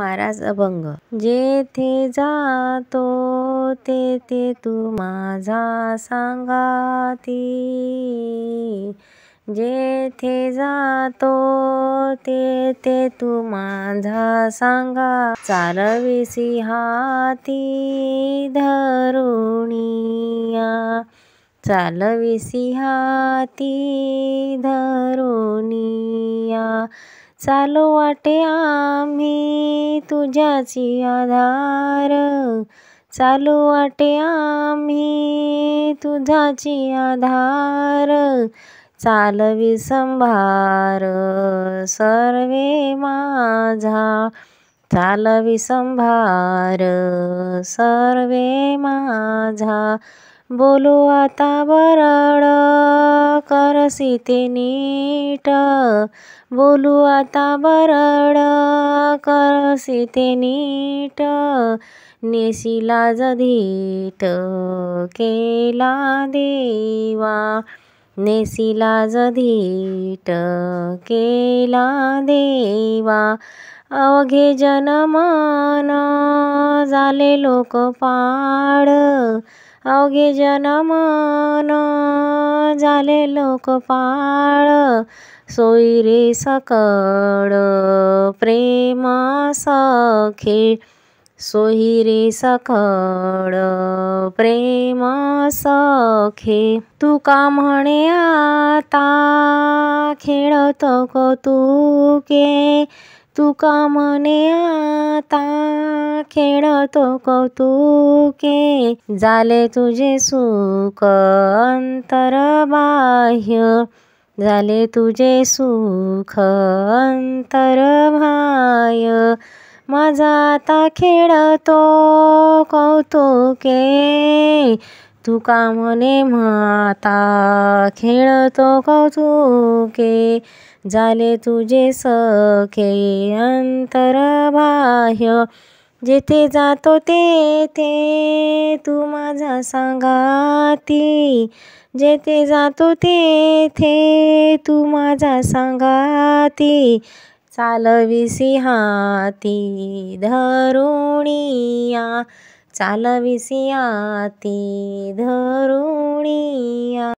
महाराज अभंग जेथे जातो तेथे तू माझा सांगाती जेथे जातो तेथे तू माझा सांगा चालविसी हाती धरुणिया चालविसी हाती धरुणिया चालो वाटे आम्ही तुझ्याची आधार चालू वाटे आम्ही तुझाची आधार चालवी संभार सर्वे माझा चालविसंभार सर्वे माझा बोलू आता बरड करसी ते नीट बोलू आता बरड करसी ते नीट नेशिला जधीट केला देवा नेसिला जधीट केला देवा अवघे जनमान झाले लोक पाड अवघे जनमान झाले लोक पाळ सोयरे सकळ प्रेमा सखे सोयरे सकळ प्रेम सखे का म्हणे आता खेळत कौतुके का म्हणे आता खेळतो कौतुके झाले तुझे सुख अंतर बाह्य झाले तुझे सुख अंतर भाय माझा आता खेळतो कौतुके तुका म्हणे म्हाता खेळतो कौतुके झाले तुझे सखे अंतरबाह्य जेथे जातो तेथे तू माझा सांगाती जेथे जातो तेथे तू माझा सांगाती चालविसी हाती धरुणिया चालविसिया ती धरुणिया